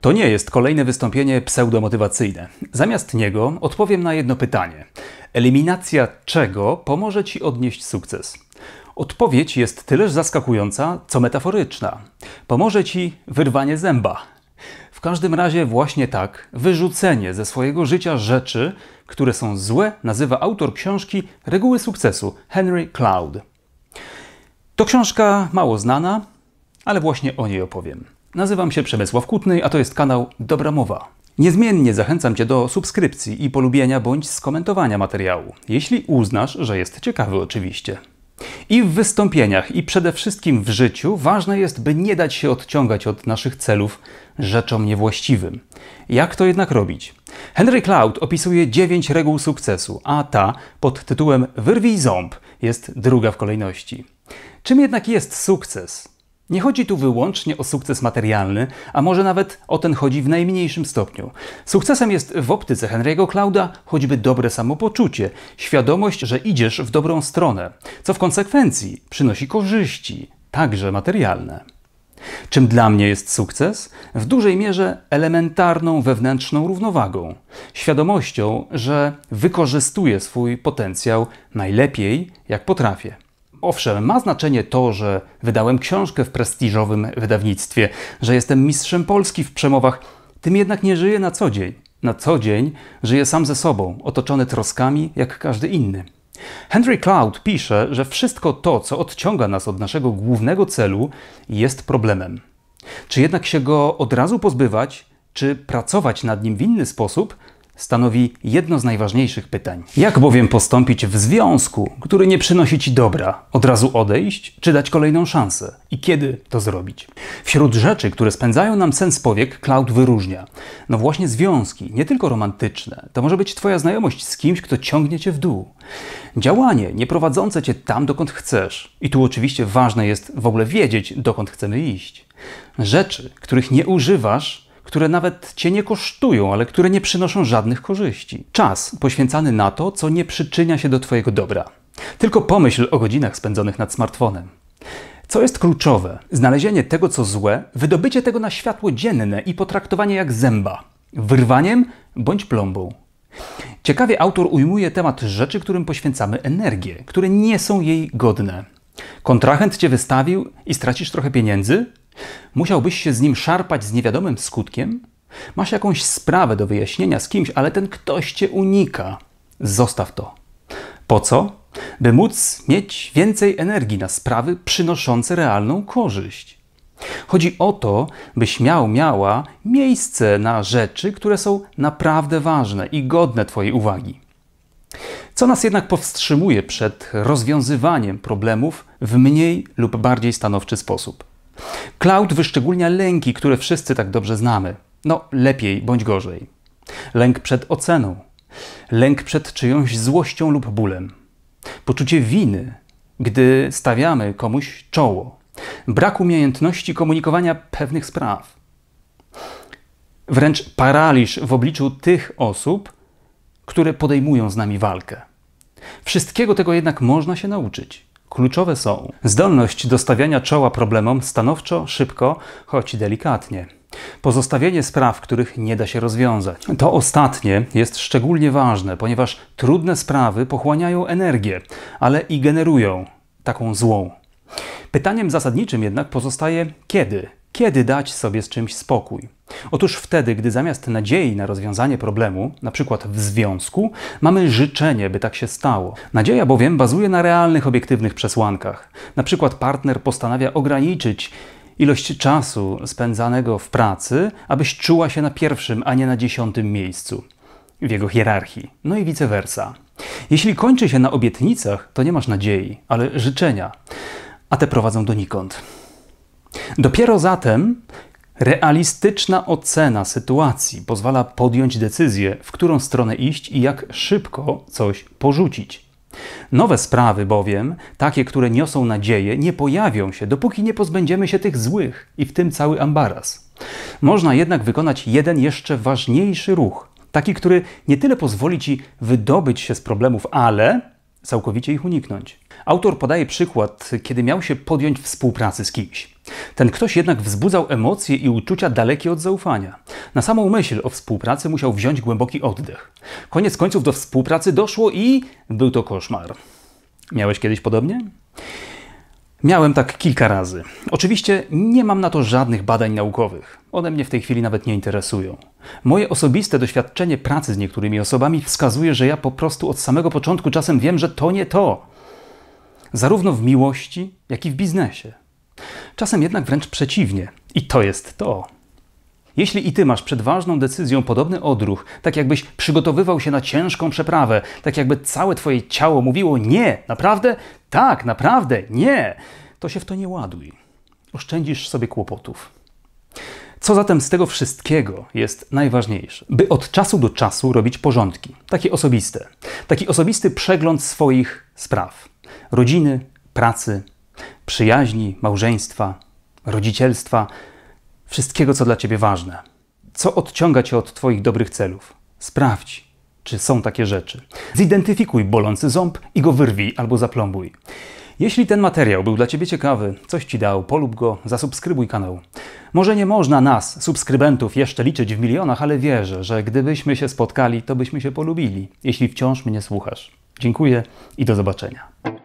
To nie jest kolejne wystąpienie pseudomotywacyjne. Zamiast niego odpowiem na jedno pytanie. Eliminacja czego pomoże Ci odnieść sukces? Odpowiedź jest tyleż zaskakująca, co metaforyczna. Pomoże Ci wyrwanie zęba. W każdym razie właśnie tak, wyrzucenie ze swojego życia rzeczy, które są złe, nazywa autor książki Reguły Sukcesu, Henry Cloud. To książka mało znana, ale właśnie o niej opowiem. Nazywam się Przemysław Kutny, a to jest kanał Dobra Mowa. Niezmiennie zachęcam Cię do subskrypcji i polubienia bądź skomentowania materiału, jeśli uznasz, że jest ciekawy oczywiście. I w wystąpieniach, i przede wszystkim w życiu ważne jest, by nie dać się odciągać od naszych celów rzeczom niewłaściwym. Jak to jednak robić? Henry Cloud opisuje 9 reguł sukcesu, a ta pod tytułem Wyrwij ząb jest druga w kolejności. Czym jednak jest sukces? Nie chodzi tu wyłącznie o sukces materialny, a może nawet o ten chodzi w najmniejszym stopniu. Sukcesem jest w optyce Henry'ego Clouda choćby dobre samopoczucie, świadomość, że idziesz w dobrą stronę, co w konsekwencji przynosi korzyści, także materialne. Czym dla mnie jest sukces? W dużej mierze elementarną wewnętrzną równowagą, świadomością, że wykorzystuję swój potencjał najlepiej, jak potrafię. Owszem, ma znaczenie to, że wydałem książkę w prestiżowym wydawnictwie, że jestem mistrzem Polski w przemowach, tym jednak nie żyję na co dzień. Na co dzień żyję sam ze sobą, otoczony troskami jak każdy inny. Henry Cloud pisze, że wszystko to, co odciąga nas od naszego głównego celu, jest problemem. Czy jednak się go od razu pozbywać, czy pracować nad nim w inny sposób, stanowi jedno z najważniejszych pytań. Jak bowiem postąpić w związku, który nie przynosi ci dobra? Od razu odejść, czy dać kolejną szansę? I kiedy to zrobić? Wśród rzeczy, które spędzają nam sens powiek, Cloud wyróżnia. No właśnie związki, nie tylko romantyczne. To może być twoja znajomość z kimś, kto ciągnie cię w dół. Działanie nie prowadzące cię tam, dokąd chcesz. I tu oczywiście ważne jest w ogóle wiedzieć, dokąd chcemy iść. Rzeczy, których nie używasz, które nawet cię nie kosztują, ale które nie przynoszą żadnych korzyści. Czas poświęcany na to, co nie przyczynia się do Twojego dobra. Tylko pomyśl o godzinach spędzonych nad smartfonem. Co jest kluczowe? Znalezienie tego, co złe, wydobycie tego na światło dzienne i potraktowanie jak zęba, wyrwaniem bądź plombą. Ciekawie autor ujmuje temat rzeczy, którym poświęcamy energię, które nie są jej godne. Kontrahent cię wystawił i stracisz trochę pieniędzy? Musiałbyś się z nim szarpać z niewiadomym skutkiem? Masz jakąś sprawę do wyjaśnienia z kimś, ale ten ktoś cię unika. Zostaw to. Po co? By móc mieć więcej energii na sprawy przynoszące realną korzyść. Chodzi o to, byś miał, miała miejsce na rzeczy, które są naprawdę ważne i godne Twojej uwagi. Co nas jednak powstrzymuje przed rozwiązywaniem problemów w mniej lub bardziej stanowczy sposób? Cloud wyszczególnia lęki, które wszyscy tak dobrze znamy. No, lepiej bądź gorzej. Lęk przed oceną, lęk przed czyjąś złością lub bólem, poczucie winy, gdy stawiamy komuś czoło, brak umiejętności komunikowania pewnych spraw. Wręcz paraliż w obliczu tych osób, które podejmują z nami walkę. Wszystkiego tego jednak można się nauczyć. Kluczowe są zdolność do stawiania czoła problemom stanowczo, szybko, choć delikatnie. Pozostawienie spraw, których nie da się rozwiązać. To ostatnie jest szczególnie ważne, ponieważ trudne sprawy pochłaniają energię, ale i generują taką złą. Pytaniem zasadniczym jednak pozostaje kiedy? Kiedy dać sobie z czymś spokój? Otóż wtedy, gdy zamiast nadziei na rozwiązanie problemu, na przykład w związku, mamy życzenie, by tak się stało. Nadzieja bowiem bazuje na realnych, obiektywnych przesłankach. Na przykład partner postanawia ograniczyć ilość czasu spędzanego w pracy, abyś czuła się na pierwszym, a nie na dziesiątym miejscu w jego hierarchii, no i vice versa. Jeśli kończy się na obietnicach, to nie masz nadziei, ale życzenia, a te prowadzą donikąd. Dopiero zatem Realistyczna ocena sytuacji pozwala podjąć decyzję, w którą stronę iść i jak szybko coś porzucić. Nowe sprawy bowiem, takie, które niosą nadzieję, nie pojawią się, dopóki nie pozbędziemy się tych złych i w tym cały ambaras. Można jednak wykonać jeden jeszcze ważniejszy ruch, taki, który nie tyle pozwoli ci wydobyć się z problemów, ale całkowicie ich uniknąć. Autor podaje przykład, kiedy miał się podjąć współpracy z kimś. Ten ktoś jednak wzbudzał emocje i uczucia dalekie od zaufania. Na samą myśl o współpracy musiał wziąć głęboki oddech. Koniec końców do współpracy doszło i był to koszmar. Miałeś kiedyś podobnie? Miałem tak kilka razy. Oczywiście nie mam na to żadnych badań naukowych. One mnie w tej chwili nawet nie interesują. Moje osobiste doświadczenie pracy z niektórymi osobami wskazuje, że ja po prostu od samego początku czasem wiem, że to nie to. Zarówno w miłości, jak i w biznesie. Czasem jednak wręcz przeciwnie. I to jest to. Jeśli i ty masz przed ważną decyzją podobny odruch, tak jakbyś przygotowywał się na ciężką przeprawę, tak jakby całe twoje ciało mówiło nie, naprawdę, tak, naprawdę, nie, to się w to nie ładuj. Oszczędzisz sobie kłopotów. Co zatem z tego wszystkiego jest najważniejsze? By od czasu do czasu robić porządki, takie osobiste, taki osobisty przegląd swoich spraw rodziny, pracy, przyjaźni, małżeństwa, rodzicielstwa wszystkiego, co dla ciebie ważne. Co odciąga cię od twoich dobrych celów? Sprawdź, czy są takie rzeczy. Zidentyfikuj bolący ząb i go wyrwij albo zaplombuj. Jeśli ten materiał był dla Ciebie ciekawy, coś Ci dał, polub go, zasubskrybuj kanał. Może nie można nas, subskrybentów, jeszcze liczyć w milionach, ale wierzę, że gdybyśmy się spotkali, to byśmy się polubili, jeśli wciąż mnie słuchasz. Dziękuję i do zobaczenia.